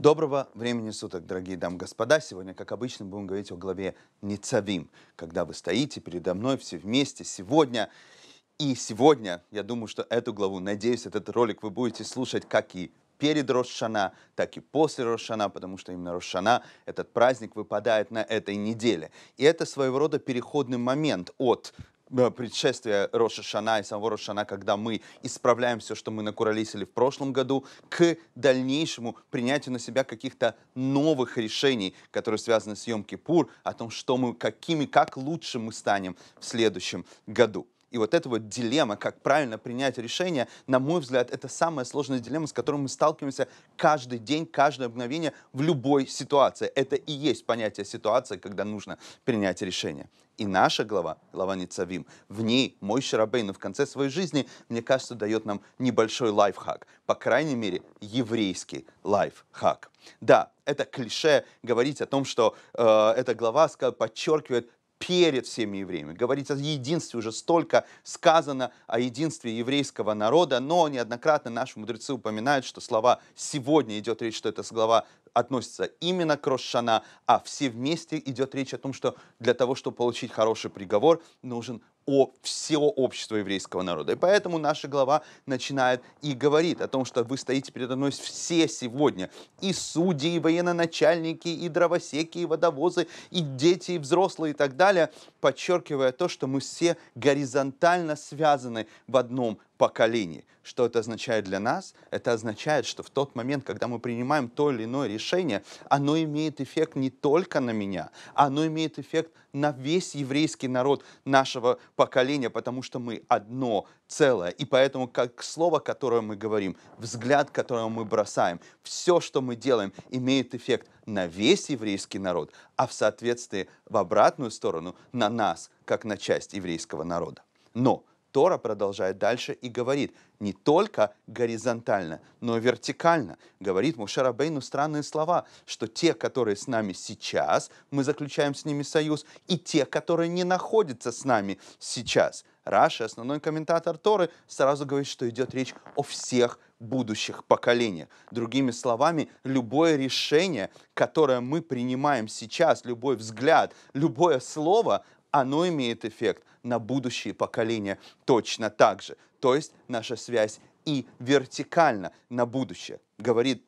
Доброго времени суток, дорогие дамы и господа. Сегодня, как обычно, будем говорить о главе Ницавим, когда вы стоите передо мной все вместе сегодня. И сегодня, я думаю, что эту главу, надеюсь, этот ролик вы будете слушать как и перед Рошана, так и после Рошана, потому что именно Рошана, этот праздник выпадает на этой неделе. И это своего рода переходный момент от Э, предшествие Роша Шана и самого Роша Шана, когда мы исправляем все, что мы накуролесили в прошлом году, к дальнейшему принятию на себя каких-то новых решений, которые связаны с Йом-Кипур, о том, что мы, какими, как лучше мы станем в следующем году. И вот эта вот дилемма, как правильно принять решение, на мой взгляд, это самая сложная дилемма, с которой мы сталкиваемся каждый день, каждое мгновение в любой ситуации. Это и есть понятие ситуации, когда нужно принять решение и наша глава, глава Ницавим, в ней мой Шарабейн в конце своей жизни, мне кажется, дает нам небольшой лайфхак. По крайней мере, еврейский лайфхак. Да, это клише говорить о том, что э, эта глава подчеркивает перед всеми евреями. Говорить о единстве уже столько сказано о единстве еврейского народа, но неоднократно наши мудрецы упоминают, что слова «сегодня» идет речь, что это глава относится именно к Рошана, а все вместе идет речь о том, что для того, чтобы получить хороший приговор, нужен о всего общества еврейского народа. И поэтому наша глава начинает и говорит о том, что вы стоите передо мной все сегодня, и судьи, и военноначальники, и дровосеки, и водовозы, и дети, и взрослые, и так далее, подчеркивая то, что мы все горизонтально связаны в одном поколений. Что это означает для нас? Это означает, что в тот момент, когда мы принимаем то или иное решение, оно имеет эффект не только на меня, оно имеет эффект на весь еврейский народ нашего поколения, потому что мы одно целое. И поэтому как слово, которое мы говорим, взгляд, которого мы бросаем, все, что мы делаем, имеет эффект на весь еврейский народ, а в соответствии в обратную сторону на нас, как на часть еврейского народа. Но Тора продолжает дальше и говорит не только горизонтально, но и вертикально. Говорит Мушарабейну странные слова, что те, которые с нами сейчас, мы заключаем с ними союз, и те, которые не находятся с нами сейчас. Раши, основной комментатор Торы, сразу говорит, что идет речь о всех будущих поколениях. Другими словами, любое решение, которое мы принимаем сейчас, любой взгляд, любое слово, оно имеет эффект на будущие поколения точно так же. То есть наша связь и вертикально на будущее, говорит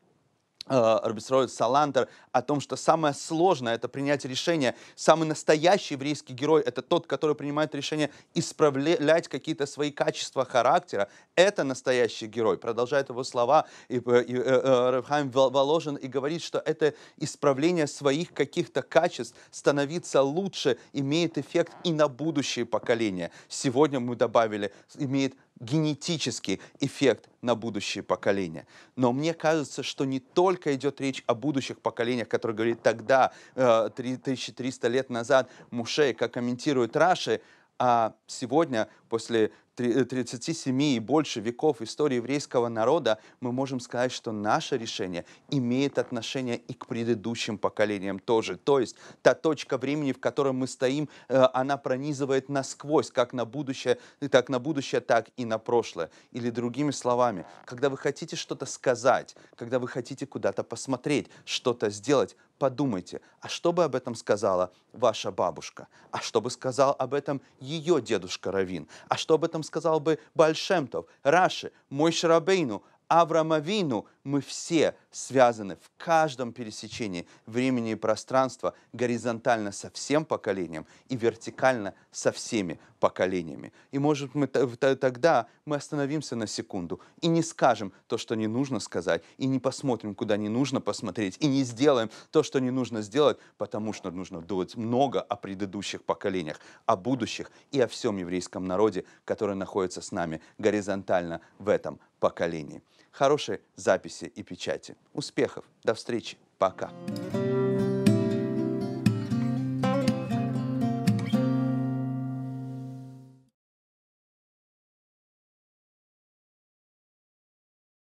Э, Робесрой Салантер о том, что самое сложное — это принять решение. Самый настоящий еврейский герой — это тот, который принимает решение исправлять какие-то свои качества характера. Это настоящий герой. Продолжает его слова и, э, и, и, э, Равхайм Воложен и говорит, что это исправление своих каких-то качеств становиться лучше имеет эффект и на будущее поколение. Сегодня мы добавили, имеет генетический эффект на будущие поколения. Но мне кажется, что не только идет речь о будущих поколениях, которые говорит тогда, 3300 э, лет назад, Мушей, как комментирует Раши, а сегодня, после 37 э, и больше веков истории еврейского народа, мы можем сказать, что наше решение имеет отношение и к предыдущим поколениям тоже. То есть та точка времени, в которой мы стоим, э, она пронизывает насквозь, как на будущее, так на будущее, так и на прошлое. Или другими словами, когда вы хотите что-то сказать, когда вы хотите куда-то посмотреть, что-то сделать, подумайте, а что бы об этом сказала ваша бабушка? А что бы сказал об этом ее дедушка Равин? А что об этом сказал бы Большемтов, Раши, Мой Шарабейну, Авраамовину, мы все связаны в каждом пересечении времени и пространства горизонтально со всем поколением и вертикально со всеми поколениями. И может мы тогда мы остановимся на секунду и не скажем то, что не нужно сказать, и не посмотрим, куда не нужно посмотреть, и не сделаем то, что не нужно сделать, потому что нужно думать много о предыдущих поколениях, о будущих и о всем еврейском народе, который находится с нами горизонтально в этом поколении. Хорошей записи живописи и печати. Успехов! До встречи! Пока!